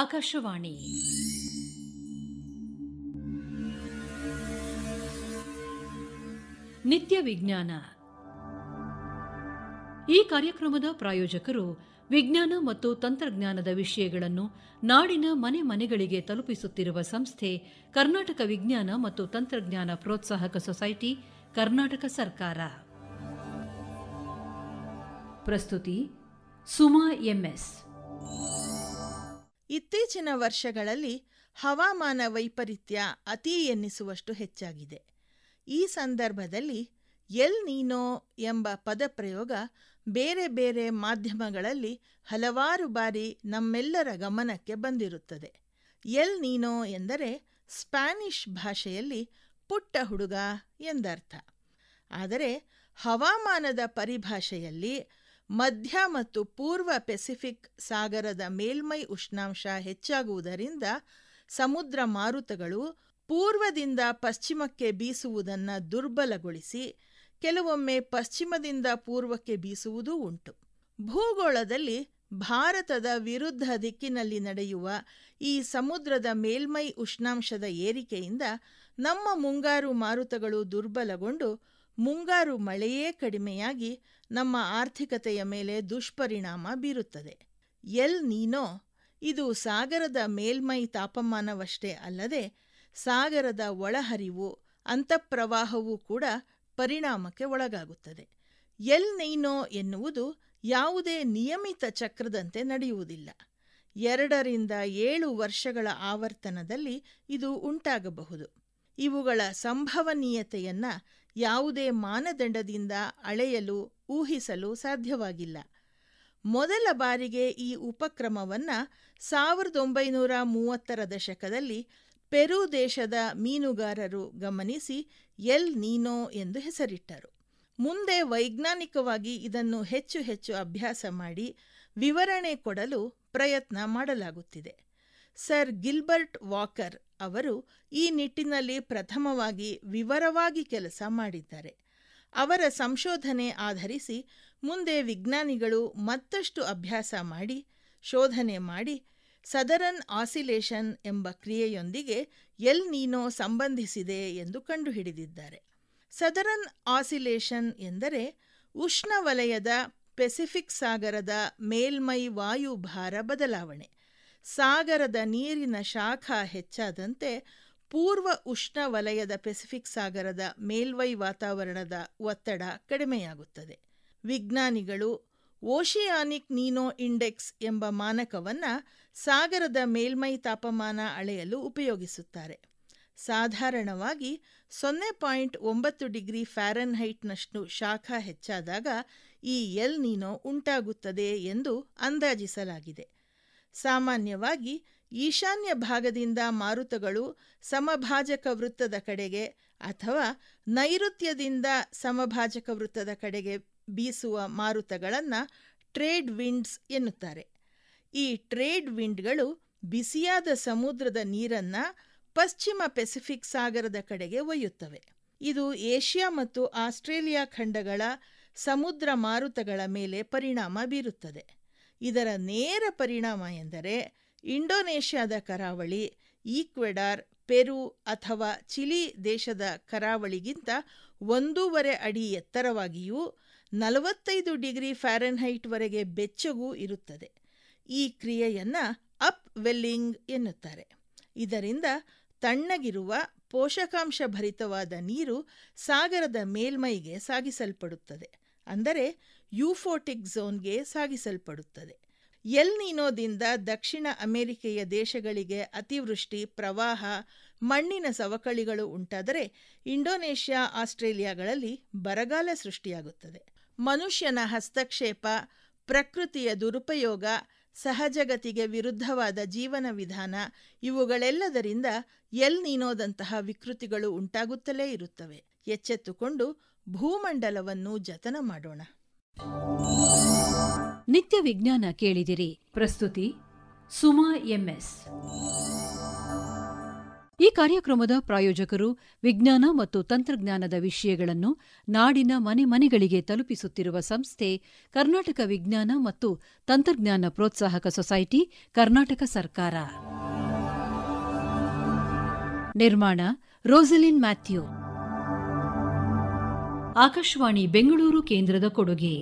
ಆಕಾಶವಾಣಿ ನಿತ್ಯ ವಿಜ್ಞಾನ ಈ ಕಾರ್ಯಕ್ರಮದ ಪ್ರಾಯೋಜಕರು ವಿಜ್ಞಾನ ಮತ್ತು ತಂತ್ರಜ್ಞಾನದ ವಿಷಯಗಳನ್ನು ನಾಡಿನ ಮನೆ ಮನೆಗಳಿಗೆ ತಲುಪಿಸುತ್ತಿರುವ ಸಂಸ್ಥೆ ಕರ್ನಾಟಕ ವಿಜ್ಞಾನ ಮತ್ತು ತಂತ್ರಜ್ಞಾನ ಪ್ರೋತ್ಸಾಹಕ ಸೊಸೈಟಿ ಕರ್ನಾಟಕ ಸರ್ಕಾರ ಪ್ರಸ್ತುತಿ ಸುಮಾ ಎಂಎಸ್ ಇತ್ತೀಚಿನ ವರ್ಷಗಳಲ್ಲಿ ಹವಾಮಾನ ವೈಪರೀತ್ಯ ಅತಿ ಎನ್ನಿಸುವಷ್ಟು ಹೆಚ್ಚಾಗಿದೆ ಈ ಸಂದರ್ಭದಲ್ಲಿ ಎಲ್ ನೀನೋ ಎಂಬ ಪದಪ್ರಯೋಗ ಬೇರೆ ಬೇರೆ ಮಾಧ್ಯಮಗಳಲ್ಲಿ ಹಲವಾರು ಬಾರಿ ನಮ್ಮೆಲ್ಲರ ಗಮನಕ್ಕೆ ಬಂದಿರುತ್ತದೆ ಎಲ್ ನೀನೋ ಎಂದರೆ ಸ್ಪ್ಯಾನಿಷ್ ಭಾಷೆಯಲ್ಲಿ ಪುಟ್ಟ ಹುಡುಗ ಎಂದರ್ಥ ಆದರೆ ಹವಾಮಾನದ ಪರಿಭಾಷೆಯಲ್ಲಿ ಮಧ್ಯ ಮತ್ತು ಪೂರ್ವ ಪೆಸಿಫಿಕ್ ಸಾಗರದ ಮೇಲ್ಮೈ ಉಷ್ಣಾಂಶ ಹೆಚ್ಚಾಗುವುದರಿಂದ ಸಮುದ್ರ ಮಾರುತಗಳು ಪೂರ್ವದಿಂದ ಪಶ್ಚಿಮಕ್ಕೆ ಬೀಸುವುದನ್ನು ದುರ್ಬಲಗೊಳಿಸಿ ಕೆಲವೊಮ್ಮೆ ಪಶ್ಚಿಮದಿಂದ ಪೂರ್ವಕ್ಕೆ ಬೀಸುವುದೂ ಉಂಟು ಭೂಗೋಳದಲ್ಲಿ ಭಾರತದ ವಿರುದ್ಧ ದಿಕ್ಕಿನಲ್ಲಿ ನಡೆಯುವ ಈ ಸಮುದ್ರದ ಮೇಲ್ಮೈ ಉಷ್ಣಾಂಶದ ಏರಿಕೆಯಿಂದ ನಮ್ಮ ಮುಂಗಾರು ಮಾರುತಗಳು ದುರ್ಬಲಗೊಂಡು ಮುಂಗಾರು ಮಳೆಯೇ ಕಡಿಮೆಯಾಗಿ ನಮ್ಮ ಆರ್ಥಿಕತೆಯ ಮೇಲೆ ದುಷ್ಪರಿಣಾಮ ಬೀರುತ್ತದೆ ಎಲ್ ನೀನೋ ಇದು ಸಾಗರದ ಮೇಲ್ಮೈ ತಾಪಮಾನವಷ್ಟೇ ಅಲ್ಲದೆ ಸಾಗರದ ಒಳಹರಿವು ಅಂತಃಪ್ರವಾಹವೂ ಕೂಡ ಪರಿಣಾಮಕ್ಕೆ ಒಳಗಾಗುತ್ತದೆ ಎಲ್ ನೈನೋ ಎನ್ನುವುದು ಯಾವುದೇ ನಿಯಮಿತ ಚಕ್ರದಂತೆ ನಡೆಯುವುದಿಲ್ಲ ಎರಡರಿಂದ ಏಳು ವರ್ಷಗಳ ಆವರ್ತನದಲ್ಲಿ ಇದು ಉಂಟಾಗಬಹುದು ಇವುಗಳ ಸಂಭವನೀಯತೆಯನ್ನು ಯಾವುದೇ ಮಾನದಂಡದಿಂದ ಅಳೆಯಲು ಊಹಿಸಲು ಸಾಧ್ಯವಾಗಿಲ್ಲ ಮೊದಲ ಬಾರಿಗೆ ಈ ಉಪಕ್ರಮವನ್ನು ಸಾವಿರದ ಒಂಬೈನೂರ ಮೂವತ್ತರ ದಶಕದಲ್ಲಿ ಪೆರು ದೇಶದ ಮೀನುಗಾರರು ಗಮನಿಸಿ ಎಲ್ ನೀನೋ ಎಂದು ಹೆಸರಿಟ್ಟರು ಮುಂದೆ ವೈಜ್ಞಾನಿಕವಾಗಿ ಇದನ್ನು ಹೆಚ್ಚು ಹೆಚ್ಚು ಅಭ್ಯಾಸ ಮಾಡಿ ವಿವರಣೆ ಕೊಡಲು ಪ್ರಯತ್ನ ಮಾಡಲಾಗುತ್ತಿದೆ ಸರ್ ಗಿಲ್ಬರ್ಟ್ ವಾಕರ್ ಅವರು ಈ ನಿಟ್ಟಿನಲ್ಲಿ ಪ್ರಥಮವಾಗಿ ವಿವರವಾಗಿ ಕೆಲಸ ಮಾಡಿದ್ದಾರೆ ಅವರ ಸಂಶೋಧನೆ ಆಧರಿಸಿ ಮುಂದೆ ವಿಜ್ಞಾನಿಗಳು ಮತ್ತಷ್ಟು ಅಭ್ಯಾಸ ಮಾಡಿ ಶೋಧನೆ ಮಾಡಿ ಸದರನ್ ಆಸಿಲೇಷನ್ ಎಂಬ ಕ್ರಿಯೆಯೊಂದಿಗೆ ಎಲ್ ನೀನೋ ಸಂಬಂಧಿಸಿದೆ ಎಂದು ಕಂಡುಹಿಡಿದಿದ್ದಾರೆ ಸದರನ್ ಆಸಿಲೇಷನ್ ಎಂದರೆ ಉಷ್ಣವಲಯದ ಪೆಸಿಫಿಕ್ ಸಾಗರದ ಮೇಲ್ಮೈ ವಾಯುಭಾರ ಬದಲಾವಣೆ ಸಾಗರದ ನೀರಿನ ಶಾಖ ಹೆಚ್ಚಾದಂತೆ ಪೂರ್ವ ಉಷ್ಣ ವಲಯದ ಪೆಸಿಫಿಕ್ ಸಾಗರದ ಮೇಲ್ವೈ ವಾತಾವರಣದ ಒತ್ತಡ ಕಡಿಮೆಯಾಗುತ್ತದೆ ವಿಜ್ಞಾನಿಗಳು ಓಷಿಯಾನಿಕ್ ನೀನೋ ಇಂಡೆಕ್ಸ್ ಎಂಬ ಮಾನಕವನ್ನು ಸಾಗರದ ಮೇಲ್ಮೈ ತಾಪಮಾನ ಅಳೆಯಲು ಉಪಯೋಗಿಸುತ್ತಾರೆ ಸಾಧಾರಣವಾಗಿ ಸೊನ್ನೆ ಪಾಯಿಂಟ್ ಒಂಬತ್ತು ಡಿಗ್ರಿ ಫ್ಯಾರನ್ಹೈಟ್ನಷ್ಟು ಶಾಖ ಹೆಚ್ಚಾದಾಗ ಈ ಎಲ್ ನೀನೋ ಉಂಟಾಗುತ್ತದೆ ಎಂದು ಅಂದಾಜಿಸಲಾಗಿದೆ ಸಾಮಾನ್ಯವಾಗಿ ಈಶಾನ್ಯ ಭಾಗದಿಂದ ಮಾರುತಗಳು ಸಮಭಾಜಕ ವೃತ್ತದ ಕಡೆಗೆ ಅಥವಾ ನೈಋತ್ಯದಿಂದ ಸಮಭಾಜಕ ವೃತ್ತದ ಕಡೆಗೆ ಬೀಸುವ ಮಾರುತಗಳನ್ನು ಟ್ರೇಡ್ ವಿಂಡ್ಸ್ ಎನ್ನುತ್ತಾರೆ ಈ ಟ್ರೇಡ್ ವಿಂಡ್ಗಳು ಬಿಸಿಯಾದ ಸಮುದ್ರದ ನೀರನ್ನ ಪಶ್ಚಿಮ ಪೆಸಿಫಿಕ್ ಸಾಗರದ ಕಡೆಗೆ ಒಯ್ಯುತ್ತವೆ ಇದು ಏಷ್ಯಾ ಮತ್ತು ಆಸ್ಟ್ರೇಲಿಯಾ ಖಂಡಗಳ ಸಮುದ್ರ ಮಾರುತಗಳ ಮೇಲೆ ಪರಿಣಾಮ ಬೀರುತ್ತದೆ ಇದರ ನೇರ ಪರಿಣಾಮ ಎಂದರೆ ಇಂಡೋನೇಷ್ಯಾದ ಕರಾವಳಿ ಈಕ್ವೆಡಾರ್ ಪೆರು ಅಥವಾ ಚಿಲಿ ದೇಶದ ಕರಾವಳಿಗಿಂತ ಒಂದೂವರೆ ಅಡಿ ಎತ್ತರವಾಗಿಯೂ ನಲವತ್ತೈದು ಡಿಗ್ರಿ ಫ್ಯಾರನ್ಹೈಟ್ವರೆಗೆ ಬೆಚ್ಚಗೂ ಇರುತ್ತದೆ ಈ ಕ್ರಿಯೆಯನ್ನು ಅಪ್ ವೆಲ್ಲಿಂಗ್ ಎನ್ನುತ್ತಾರೆ ಇದರಿಂದ ತಣ್ಣಗಿರುವ ಪೋಷಕಾಂಶ ಭರಿತವಾದ ನೀರು ಸಾಗರದ ಮೇಲ್ಮೈಗೆ ಸಾಗಿಸಲ್ಪಡುತ್ತದೆ ಅಂದರೆ ಯುಫೋಟಿಕ್ ಝೋನ್ಗೆ ಸಾಗಿಸಲ್ಪಡುತ್ತದೆ ಎಲ್ ನೀನೋದಿಂದ ದಕ್ಷಿಣ ಅಮೆರಿಕೆಯ ದೇಶಗಳಿಗೆ ಅತಿವೃಷ್ಟಿ ಪ್ರವಾಹ ಮಣ್ಣಿನ ಸವಕಳಿಗಳು ಉಂಟಾದರೆ ಇಂಡೋನೇಷ್ಯಾ ಆಸ್ಟ್ರೇಲಿಯಾಗಳಲ್ಲಿ ಬರಗಾಲ ಸೃಷ್ಟಿಯಾಗುತ್ತದೆ ಮನುಷ್ಯನ ಹಸ್ತಕ್ಷೇಪ ಪ್ರಕೃತಿಯ ದುರುಪಯೋಗ ಸಹಜಗತಿಗೆ ವಿರುದ್ಧವಾದ ಜೀವನ ವಿಧಾನ ಇವುಗಳೆಲ್ಲದರಿಂದ ಎಲ್ ನೀನೋದಂತಹ ವಿಕೃತಿಗಳು ಉಂಟಾಗುತ್ತಲೇ ಇರುತ್ತವೆ ಎಚ್ಚೆತ್ತುಕೊಂಡು ಭೂಮಂಡಲವನ್ನು ಜತನ ಮಾಡೋಣ ನಿತ್ಯ ವಿಜ್ಞಾನ ಕೇಳಿದಿರಿ ಪ್ರಸ್ತುತಿ ಸುಮಾ ಎಂಎಸ್ ಈ ಕಾರ್ಯಕ್ರಮದ ಪ್ರಾಯೋಜಕರು ವಿಜ್ಞಾನ ಮತ್ತು ತಂತ್ರಜ್ಞಾನದ ವಿಷಯಗಳನ್ನು ನಾಡಿನ ಮನೆ ಮನೆಗಳಿಗೆ ತಲುಪಿಸುತ್ತಿರುವ ಸಂಸ್ಥೆ ಕರ್ನಾಟಕ ವಿಜ್ಞಾನ ಮತ್ತು ತಂತ್ರಜ್ಞಾನ ಪ್ರೋತ್ಸಾಹಕ ಸೊಸೈಟಿ ಕರ್ನಾಟಕ ಸರ್ಕಾರ ನಿರ್ಮಾಣ ರೋಸಲಿನ್ ಮ್ಯಾಥ್ಯೂ ಆಕಾಶವಾಣಿ ಬೆಂಗಳೂರು ಕೇಂದ್ರದ ಕೊಡುಗೆ